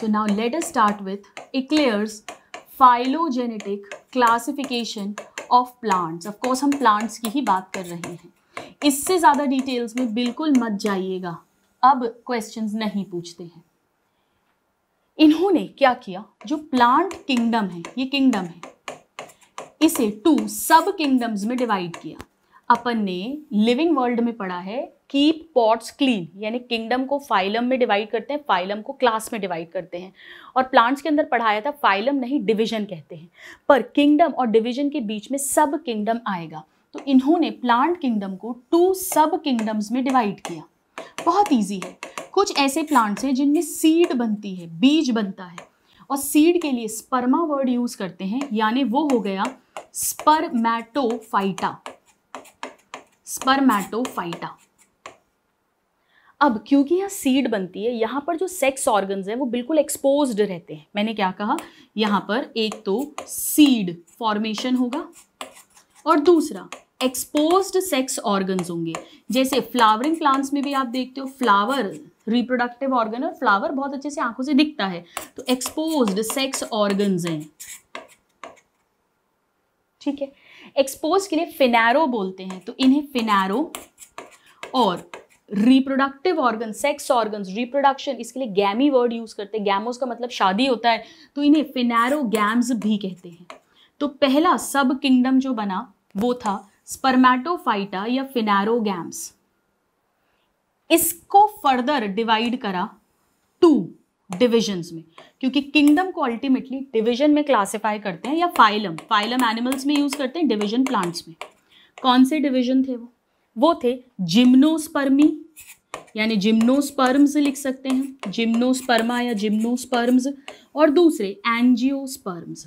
So now let us start with Eclair's phylogenetic classification of plants. Of course हम plants की ही बात कर रहे हैं इससे ज़्यादा details में बिल्कुल मत जाइएगा अब questions नहीं पूछते हैं इन्होंने क्या किया जो प्लांट किंगडम है ये किंगडम है इसे टू सब किंगडम्स में डिवाइड किया अपन ने लिविंग वर्ल्ड में पढ़ा है कीप पॉट्स क्लीन यानी किंगडम को फाइलम में डिवाइड करते हैं फाइलम को क्लास में डिवाइड करते हैं और प्लांट्स के अंदर पढ़ाया था फाइलम नहीं डिवीजन कहते हैं पर किंगडम और डिवीजन के बीच में सब किंगडम आएगा तो इन्होंने प्लांट किंगडम को टू सब किंगडम्स में डिवाइड किया बहुत ईजी है कुछ ऐसे प्लांट्स हैं जिनमें सीड बनती है बीज बनता है और सीड के लिए स्पर्मा वर्ड यूज करते हैं यानी वो हो गया स्पर्मैटोफाइटा स्पर्मैटोफाइटा अब क्योंकि यहाँ सीड बनती है यहाँ पर जो सेक्स ऑर्गन्स हैं वो बिल्कुल एक्सपोज रहते हैं मैंने क्या कहा यहाँ पर एक तो सीड फॉर्मेशन होगा और दूसरा एक्सपोज सेक्स ऑर्गन्स होंगे जैसे फ्लावरिंग प्लांट्स में भी आप देखते हो फ्लावर रिप्रोडक्टिव ऑर्गन और फ्लावर बहुत अच्छे से आंखों से दिखता है तो एक्सपोज सेक्स ऑर्गन्स हैं ठीक है एक्सपोज के लिए फिनैरो बोलते हैं तो इन्हें फिनैरो और reproductive organ sex organ reproduction इसके लिए गैमी वर्ड यूज करते हैं गैमोस का मतलब शादी होता है तो इन्हें फिनैरो गैम्स भी कहते हैं तो पहला सब किंगडम जो बना वो था स्पर्मेटोफाइटा या फिनैरो गैम्स इसको फर्दर डिवाइड करा टू डिविजन्स में क्योंकि किंगडम को अल्टीमेटली डिविजन में क्लासिफाई करते हैं या फाइलम फाइलम एनिमल्स में यूज करते हैं डिविजन प्लांट्स में कौन से डिविजन थे वो वो थे जिम्नोस्पर्मी यानी जिम्नोस्पर्म्स लिख सकते हैं जिम्नोस्पर्मा या जिम्नोस्पर्म्स और दूसरे एंजियोस्पर्म्स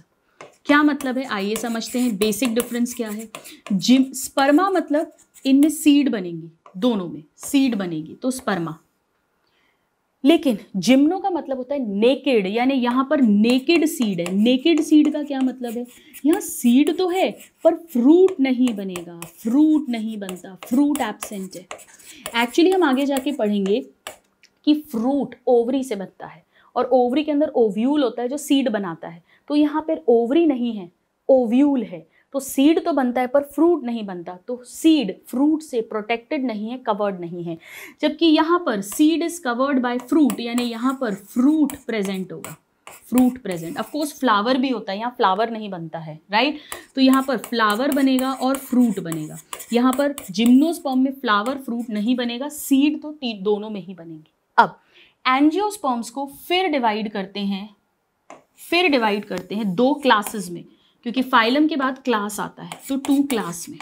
क्या मतलब है आइए समझते हैं बेसिक डिफरेंस क्या है जिम स्पर्मा मतलब इनमें सीड बनेंगी दोनों में सीड बनेगी तो स्पर्मा लेकिन जिम्नो का मतलब होता है नेकेड यानी यहाँ पर नेकेड सीड है नेकेड सीड का क्या मतलब है यहाँ सीड तो है पर फ्रूट नहीं बनेगा फ्रूट नहीं बनता फ्रूट एबसेंट है एक्चुअली हम आगे जाके पढ़ेंगे कि फ्रूट ओवरी से बनता है और ओवरी के अंदर ओव्यूल होता है जो सीड बनाता है तो यहाँ पर ओवरी नहीं है ओव्यूल है तो सीड तो बनता है पर फ्रूट नहीं बनता तो सीड फ्रूट से प्रोटेक्टेड नहीं है कवर्ड नहीं है जबकि यहाँ पर seed is covered by fruit यानी यहाँ पर फ्रूट प्रेजेंट होगा फ्रूट प्रेजेंट ऑफकोर्स फ्लावर भी होता है यहाँ फ्लावर नहीं बनता है राइट तो यहाँ पर फ्लावर बनेगा और फ्रूट बनेगा यहाँ पर जिम्नोस्पॉम में फ्लावर फ्रूट नहीं बनेगा सीड तो दोनों में ही बनेंगे अब एंजियोस्पॉम्स को फिर डिवाइड करते हैं फिर डिवाइड करते हैं दो क्लासेस में क्योंकि फाइलम के बाद क्लास आता है तो टू क्लास में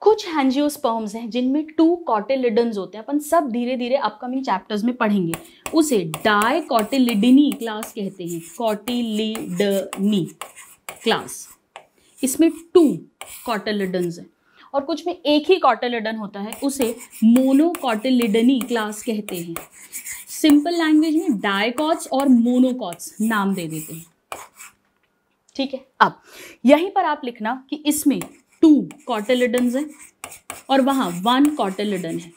कुछ हैंजियोस्पर्म्स हैं जिनमें टू कॉटेलिडन्स होते हैं अपन सब धीरे धीरे अपकमिंग चैप्टर्स में पढ़ेंगे उसे डाई कॉटेलिडनी क्लास कहते हैं कॉटिलिडनी क्लास इसमें टू कॉटेलिडन्स हैं और कुछ में एक ही कॉटेलिडन होता है उसे मोनोकॉटेलिडनी क्लास कहते हैं सिंपल लैंग्वेज में डायकॉट्स और मोनोकॉट्स नाम दे देते हैं ठीक है अब यहीं पर आप लिखना कि इसमें टू कॉटेलिडन है और वहां वन कॉटेलिडन है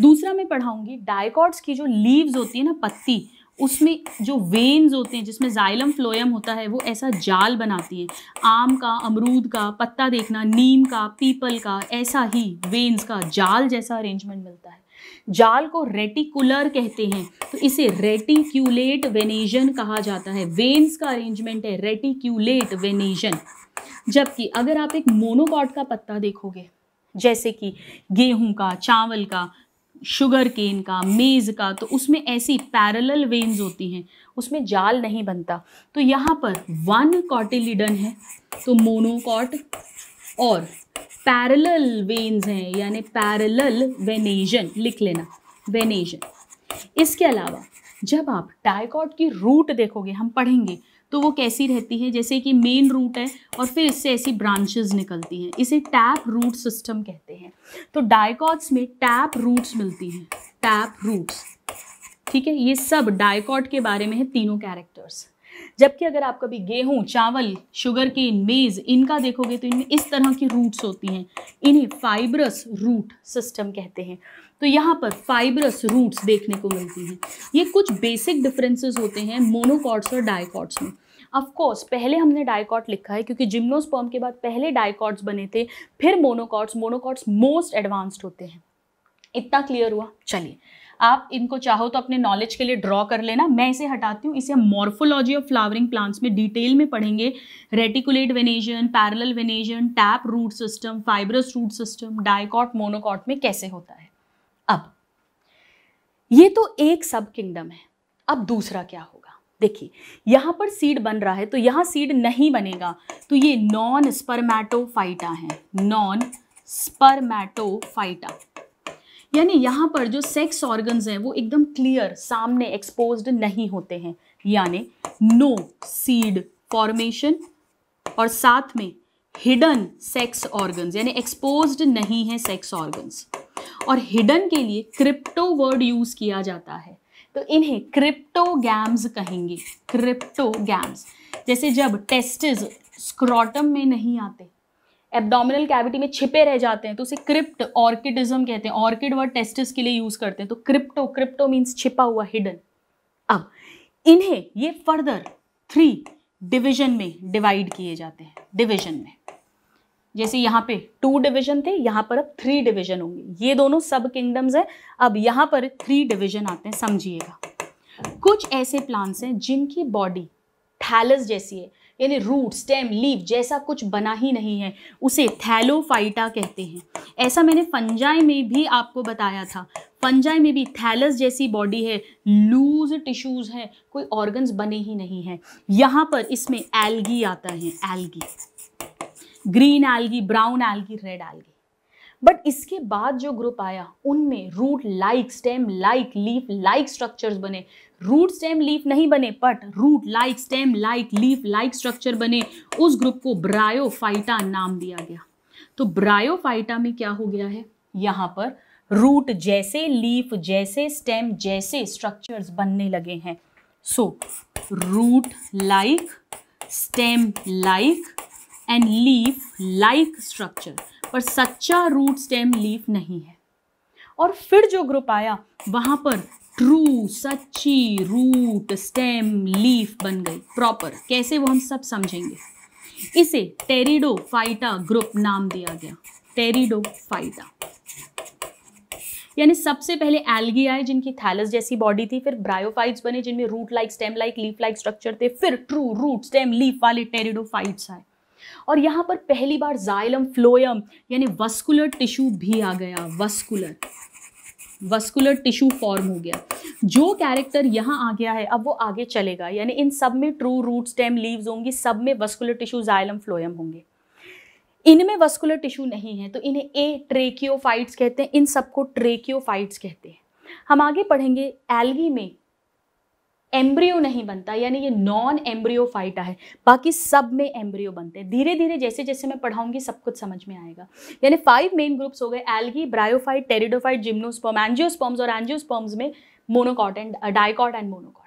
दूसरा मैं पढ़ाऊंगी डायकॉट्स की जो लीव्स होती है ना पत्ती उसमें जो वेन्स होते हैं जिसमें जाइलम फ्लोयम होता है वो ऐसा जाल बनाती हैं आम का अमरूद का पत्ता देखना नीम का पीपल का ऐसा ही वेन्स का जाल जैसा अरेंजमेंट मिलता है जाल को रेटिकुलर कहते हैं तो इसे रेटिक्यूलेट वेनेजन कहा जाता है वेन्स का अरेंजमेंट है रेटिक्यूलेट वेनेजन जबकि अगर आप एक मोनोकॉट का पत्ता देखोगे जैसे कि गेहूं का चावल का शुगर केन का मेज़ का तो उसमें ऐसी पैरेलल वेन्स होती हैं उसमें जाल नहीं बनता तो यहाँ पर वन कॉटिलिडन है तो मोनोकॉट और पैरेलल वेन्स हैं यानी पैरेलल वेनेजन लिख लेना वेनेजन इसके अलावा जब आप टाइकॉट की रूट देखोगे हम पढ़ेंगे तो वो कैसी रहती है जैसे कि मेन रूट है और फिर इससे ऐसी ब्रांचेस निकलती हैं इसे टैप रूट सिस्टम कहते हैं तो डायकॉट्स में टैप रूट्स मिलती हैं टैप रूट्स ठीक है ये सब डायकॉट के बारे में है तीनों कैरेक्टर्स जबकि अगर आप कभी गेहूं चावल शुगर केन मेज़ इनका देखोगे तो इनमें इस तरह की रूट्स होती हैं इन्हें फाइब्रस रूट सिस्टम कहते हैं तो यहाँ पर फाइब्रस रूट्स देखने को मिलती हैं ये कुछ बेसिक डिफरेंसेस होते हैं मोनोकॉट्स और डायकॉट्स में ऑफकोर्स पहले हमने डायकॉट लिखा है क्योंकि जिम्नोस्पर्म के बाद पहले डायकॉट्स बने थे फिर मोनोकॉट्स मोनोकॉट्स मोस्ट एडवांस्ड होते हैं इतना क्लियर हुआ चलिए आप इनको चाहो तो अपने नॉलेज के लिए ड्रॉ कर लेना मैं इसे हटाती हूँ इसे हम मॉर्फोलॉजी ऑफ फ्लावरिंग प्लांट्स में डिटेल में पढ़ेंगे reticulate venation parallel venation tap root system fibrous root system dicot monocot में कैसे होता है अब ये तो एक सब किंगडम है अब दूसरा क्या होगा देखिए यहां पर सीड बन रहा है तो यहां सीड नहीं बनेगा तो ये नॉन स्पर्मैटोफाइटा है नॉन स्पर्मैटोफाइटा यानी यहाँ पर जो सेक्स ऑर्गन्स हैं वो एकदम क्लियर सामने एक्सपोज नहीं होते हैं यानी नो सीड फॉर्मेशन और साथ में हिडन सेक्स ऑर्गन्स यानी एक्सपोज नहीं है सेक्स ऑर्गन्स और हिडन के लिए क्रिप्टो वर्ड यूज किया जाता है तो इन्हें क्रिप्टोगैम्स कहेंगे क्रिप्टोगैम्स जैसे जब टेस्टिस स्क्रॉटम में नहीं आते एब्डोमिनल कैविटी में छिपे रह जाते हैं तो उसे क्रिप्ट ऑर्किडिज्म कहते हैं ऑर्किड वर्ड टेस्टिस के लिए यूज करते हैं तो क्रिप्टो क्रिप्टो मीन्स छिपा हुआ हिडन अब इन्हें ये फर्दर थ्री डिविजन में डिवाइड किए जाते हैं डिविजन में जैसे यहाँ पे टू डिवीजन थे यहाँ पर अब थ्री डिवीजन होंगे ये दोनों सब किंगडम्स हैं अब यहाँ पर थ्री डिवीजन आते हैं समझिएगा कुछ ऐसे प्लांट्स हैं जिनकी बॉडी थैलस जैसी है यानी रूट स्टेम लीव जैसा कुछ बना ही नहीं है उसे थैलोफाइटा कहते हैं ऐसा मैंने फंजाई में भी आपको बताया था फंजाई में भी थैलस जैसी बॉडी है लूज टिश्यूज़ हैं कोई ऑर्गन्स बने ही नहीं है यहाँ पर इसमें एल्गी आता है algae green algae brown algae red algae but इसके बाद जो ग्रुप आया उनमें root like stem like leaf like structures बने रूट स्टेम लीफ नहीं बने but root like stem like leaf like structure बने उस ग्रुप को ब्रायोफाइटा नाम दिया गया तो ब्रायोफाइटा में क्या हो गया है यहाँ पर रूट जैसे लीफ जैसे स्टेम जैसे स्ट्रक्चर्स बनने लगे हैं so root like stem like and leaf like structure पर सच्चा रूट स्टेम लीफ नहीं है और फिर जो ग्रुप आया वहां पर ट्रू सच्ची रूट स्टेम लीफ बन गई प्रॉपर कैसे वो हम सब समझेंगे इसे टेरिडो फाइटा ग्रुप नाम दिया गया टेरिडो फाइटा यानी सबसे पहले एल्गी आए जिनकी थैलस जैसी बॉडी थी फिर ब्रायोफाइट्स बने जिनमें root like stem like leaf like structure थे फिर ट्रू रूट स्टेम लीफ वाले फाइट्स आए और यहाँ पर पहली बार जाइलम फ्लोयम यानी वस्कुलर टिश्यू भी आ गया वस्कुलर वस्कुलर टिश्यू फॉर्म हो गया जो कैरेक्टर यहाँ आ गया है अब वो आगे चलेगा यानी इन सब में ट्रू रूट स्टेम लीव्स होंगी सब में वस्कुलर टिश्यू जाइलम फ्लोयम होंगे इनमें वस्कुलर टिश्यू नहीं है तो इन्हें ए ट्रेकियोफाइट्स कहते हैं इन सबको ट्रेकियोफाइट्स कहते हैं हम आगे पढ़ेंगे एल्गी में एम्ब्रियो नहीं बनता यानी ये नॉन एम्ब्रियो फाइटा है बाकी सब में एम्ब्रियो बनते हैं धीरे धीरे जैसे जैसे मैं पढ़ाऊंगी सब कुछ समझ में आएगा यानी फाइव मेन ग्रुप्स हो गए algae bryophyte pteridophyte gymnosperm angiosperms और एंजियोस्पर्म्स में monocot and dicot and monocot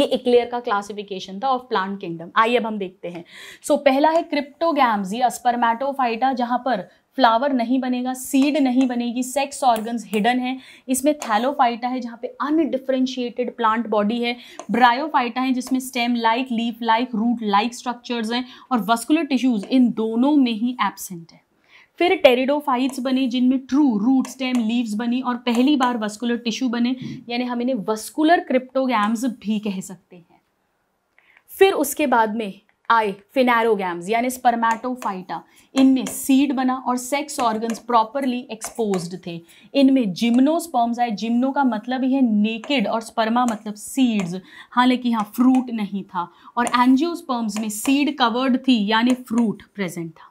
ये इक्लेयर का क्लासिफिकेशन था ऑफ प्लांट किंगडम आइए अब हम देखते हैं सो so, पहला है क्रिप्टोगैम्स ये अस्पर्मेटोफाइटा जहाँ पर फ्लावर नहीं बनेगा सीड नहीं बनेगी सेक्स ऑर्गन्स हिडन है इसमें थैलोफाइटा है जहाँ पे अनडिफ्रेंशिएटेड प्लांट बॉडी है ब्रायोफाइटा है जिसमें stem like leaf like root like structures हैं और वस्कुलर टिश्यूज इन दोनों में ही एबसेंट है फिर टेरिडोफाइट्स बने जिनमें ट्रू रूट स्टेम लीव्स बनी और पहली बार वस्कुलर टिश्यू बने यानी हम इन्हें वस्कुलर क्रिप्टोगैम्स भी कह सकते हैं फिर उसके बाद में आई फिनेरोगैम्स यानी स्पर्मेटोफाइटा इनमें सीड बना और सेक्स ऑर्गन्स प्रॉपरली एक्सपोज्ड थे इनमें जिम्नोस्पर्म्स आए जिम्नो का मतलब ही है नेकेड और स्पर्मा मतलब सीड्स हालांकि यहाँ फ्रूट नहीं था और एनजियोस्पर्म्स में सीड कवर्ड थी यानी फ्रूट प्रेजेंट था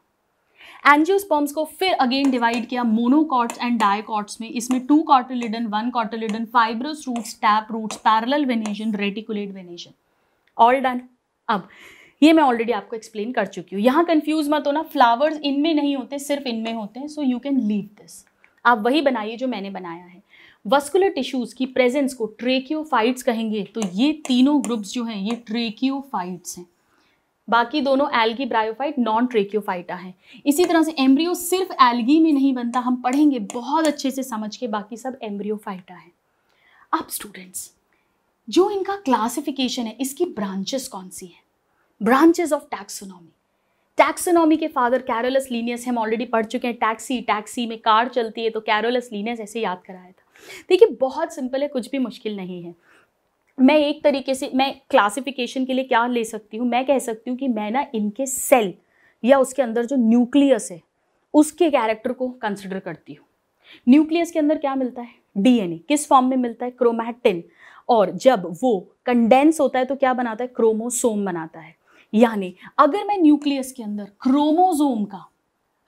एंजियोस्पर्म्स को फिर अगेन डिवाइड किया मोनोकॉट्स एंड डायकॉट्स में इसमें two cotyledon one cotyledon fibrous roots tap roots parallel venation reticulate venation all done अब ये मैं ऑलरेडी आपको एक्सप्लेन कर चुकी हूँ यहाँ कन्फ्यूज मत होना फ्लावर्स इनमें नहीं होते सिर्फ इनमें होते हैं so you can leave this आप वही बनाइए जो मैंने बनाया है वस्कुलर टिश्यूज़ की प्रेजेंस को ट्रेक्योफाइट्स कहेंगे तो ये तीनों ग्रुप्स जो हैं ये ट्रेक्योफाइट्स हैं बाकी दोनों एल्गी ब्रायोफाइट नॉन ट्रेक्योफाइटा है इसी तरह से एम्ब्रियो सिर्फ एल्गी में नहीं बनता हम पढ़ेंगे बहुत अच्छे से समझ के बाकी सब एम्ब्रियोफाइटा है अब स्टूडेंट्स जो इनका क्लासिफिकेशन है इसकी ब्रांचेस कौन सी है ब्रांचेस ऑफ टैक्सोनॉमी टैक्सोनॉमी के फादर कैरोलस लीनियस हम ऑलरेडी पढ़ चुके हैं टैक्सी टैक्सी में कार चलती है तो कैरोलस लीनियस ऐसे याद कराया था देखिए बहुत सिंपल है कुछ भी मुश्किल नहीं है मैं एक तरीके से मैं क्लासिफिकेशन के लिए क्या ले सकती हूँ मैं कह सकती हूँ कि मैं ना इनके सेल या उसके अंदर जो न्यूक्लियस है उसके कैरेक्टर को कंसिडर करती हूँ न्यूक्लियस के अंदर क्या मिलता है डीएनए किस फॉर्म में मिलता है क्रोमैटिन और जब वो कंडेंस होता है तो क्या बनाता है क्रोमोसोम बनाता है यानी अगर मैं न्यूक्लियस के अंदर क्रोमोजोम का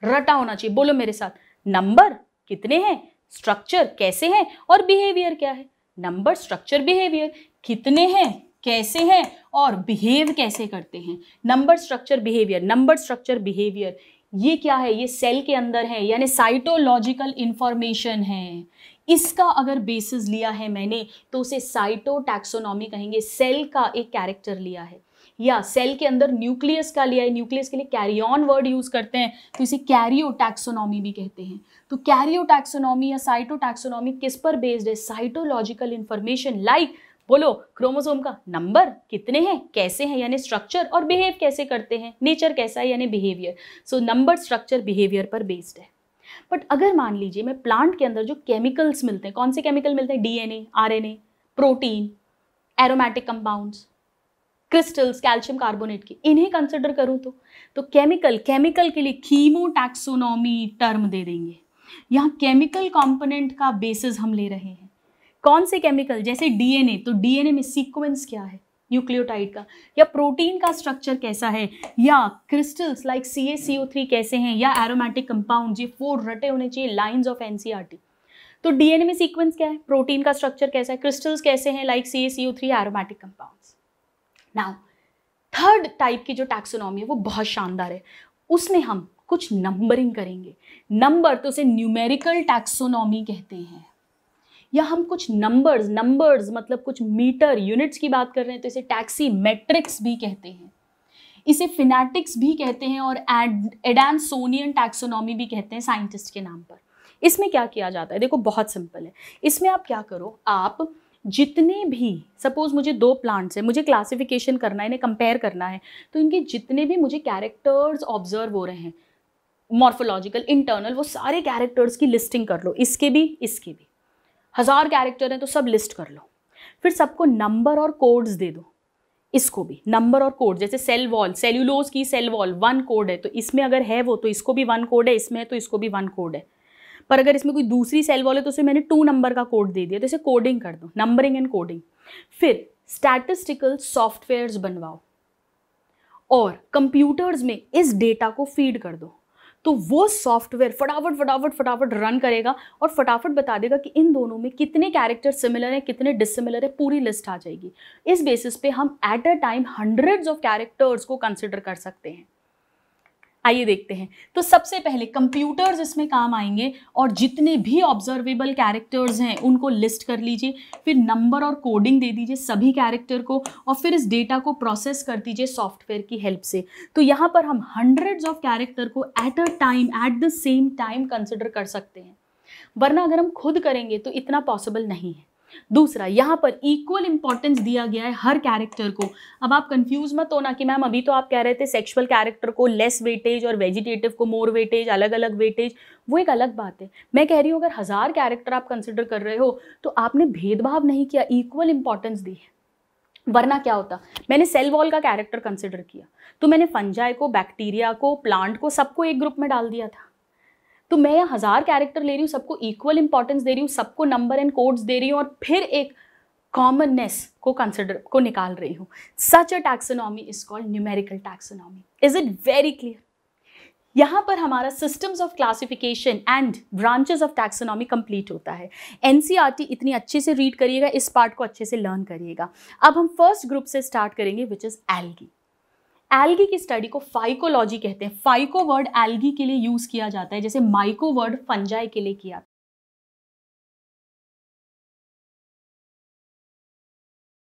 रटा होना चाहिए बोलो मेरे साथ नंबर कितने हैं स्ट्रक्चर कैसे हैं और बिहेवियर क्या है नंबर स्ट्रक्चर बिहेवियर कितने हैं कैसे हैं और बिहेव कैसे करते हैं number structure behaviour number structure behaviour ये क्या है ये सेल के अंदर है यानी साइटोलॉजिकल इंफॉर्मेशन है इसका अगर बेसिस लिया है मैंने तो उसे साइटो टैक्सोनॉमी कहेंगे सेल का एक कैरेक्टर लिया है या सेल के अंदर न्यूक्लियस का लिया है न्यूक्लियस के लिए कैरियन वर्ड यूज करते हैं तो इसे कैरियोटैक्सोनॉमी भी कहते हैं तो कैरियोटैक्सोनॉमी या साइटोटैक्सोनॉमी किस पर बेस्ड है साइटोलॉजिकल इंफॉर्मेशन लाइक बोलो क्रोमोसोम का नंबर कितने हैं कैसे हैं यानी स्ट्रक्चर और बिहेव कैसे करते हैं नेचर कैसा है यानी behaviour so number structure behaviour पर बेस्ड है बट अगर मान लीजिए मैं प्लांट के अंदर जो केमिकल्स मिलते हैं कौन से केमिकल मिलते हैं DNA RNA protein aromatic compounds crystals calcium carbonate की इन्हें कंसिडर करूँ तो तो केमिकल केमिकल के लिए कीमो टैक्सोनॉमी टर्म दे देंगे यहाँ केमिकल कंपोनेंट का बेसिस हम ले रहे हैं कौन से केमिकल जैसे डीएनए तो डीएनए में सीक्वेंस क्या है न्यूक्लियोटाइड का या प्रोटीन का स्ट्रक्चर कैसा है या crystals like C A C O three कैसे हैं या एरोमेटिक कंपाउंड ये फोर रटे होने चाहिए लाइंस ऑफ एन तो डीएनए में सीक्वेंस क्या है प्रोटीन का स्ट्रक्चर कैसा है क्रिस्टल्स कैसे हैं like C A C O three aromatic compounds now third type की जो टैक्सोनॉमी है वो बहुत शानदार है उसमें हम कुछ नंबरिंग करेंगे नंबर तो उसे न्यूमेरिकल टैक्सोनॉमी कहते हैं या हम कुछ नंबर्स नंबर्स मतलब कुछ मीटर यूनिट्स की बात कर रहे हैं तो इसे टैक्सी मेट्रिक्स भी कहते हैं इसे फिनेटिक्स भी कहते हैं और एडानसोनियन टैक्सोनॉमी भी कहते हैं साइंटिस्ट के नाम पर इसमें क्या किया जाता है देखो बहुत सिंपल है इसमें आप क्या करो आप जितने भी सपोज़ मुझे दो प्लांट्स हैं मुझे क्लासिफिकेशन करना है इन्हें कंपेयर करना है तो इनके जितने भी मुझे कैरेक्टर्स ऑब्जर्व हो रहे हैं मॉर्फोलॉजिकल इंटरनल वो सारे कैरेक्टर्स की लिस्टिंग कर लो इसके भी इसके भी हज़ार कैरेक्टर हैं तो सब लिस्ट कर लो फिर सबको नंबर और कोड्स दे दो इसको भी नंबर और कोड जैसे सेल वॉल सेल्यूलोज की सेल वॉल वन कोड है तो इसमें अगर है वो तो इसको भी वन कोड है इसमें है तो इसको भी वन कोड है पर अगर इसमें कोई दूसरी सेल वॉल है तो उसे मैंने टू नंबर का कोड दे दिया तो इसे कोडिंग कर दो नंबरिंग एंड कोडिंग फिर स्टैटिस्टिकल सॉफ्टवेयर्स बनवाओ और कंप्यूटर्स में इस डेटा को फीड कर दो तो वो सॉफ्टवेयर फटाफट फटाफट फटाफट रन करेगा और फटाफट बता देगा कि इन दोनों में कितने कैरेक्टर सिमिलर हैं कितने डिसिमिलर है पूरी लिस्ट आ जाएगी इस बेसिस पे हम at a time hundreds of characters को कंसिडर कर सकते हैं आइए देखते हैं तो सबसे पहले कंप्यूटर्स इसमें काम आएंगे और जितने भी ऑब्जर्वेबल कैरेक्टर्स हैं उनको लिस्ट कर लीजिए फिर नंबर और कोडिंग दे दीजिए सभी कैरेक्टर को और फिर इस डेटा को प्रोसेस कर दीजिए सॉफ्टवेयर की हेल्प से तो यहाँ पर हम हंड्रेड्स ऑफ कैरेक्टर को at a time at the same time consider कर सकते हैं वरना अगर हम खुद करेंगे तो इतना पॉसिबल नहीं है दूसरा यहाँ पर इक्वल इंपॉर्टेंस दिया गया है हर कैरेक्टर को अब आप कंफ्यूज मत होना कि मैम अभी तो आप कह रहे थे सेक्सुअल कैरेक्टर को लेस वेटेज और वेजिटेटिव को मोर वेटेज अलग अलग वेटेज वो एक अलग बात है मैं कह रही हूँ अगर हज़ार कैरेक्टर आप कंसिडर कर रहे हो तो आपने भेदभाव नहीं किया इक्वल इंपॉर्टेंस दी है वरना क्या होता मैंने सेल वॉल का कैरेक्टर कंसिडर किया तो मैंने फंजाई को बैक्टीरिया को प्लांट को सबको एक ग्रुप में डाल दिया था तो मैं यहाँ हज़ार कैरेक्टर ले रही हूँ सबको इक्वल इंपॉर्टेंस दे रही हूँ सबको नंबर एंड कोड्स दे रही हूँ और फिर एक कॉमननेस को कंसिडर को निकाल रही हूँ such a taxonomy is called numerical taxonomy is it very clear यहाँ पर हमारा systems of classification and branches of taxonomy complete होता है एन e इतनी अच्छे से रीड करिएगा इस पार्ट को अच्छे से लर्न करिएगा अब हम फर्स्ट ग्रुप से स्टार्ट करेंगे विच इज़ एलगी एल्गी की स्टडी को फाइकोलॉजी कहते हैं फाइको वर्ड एल्गी के लिए यूज़ किया जाता है जैसे माइको वर्ड फंजाई के लिए किया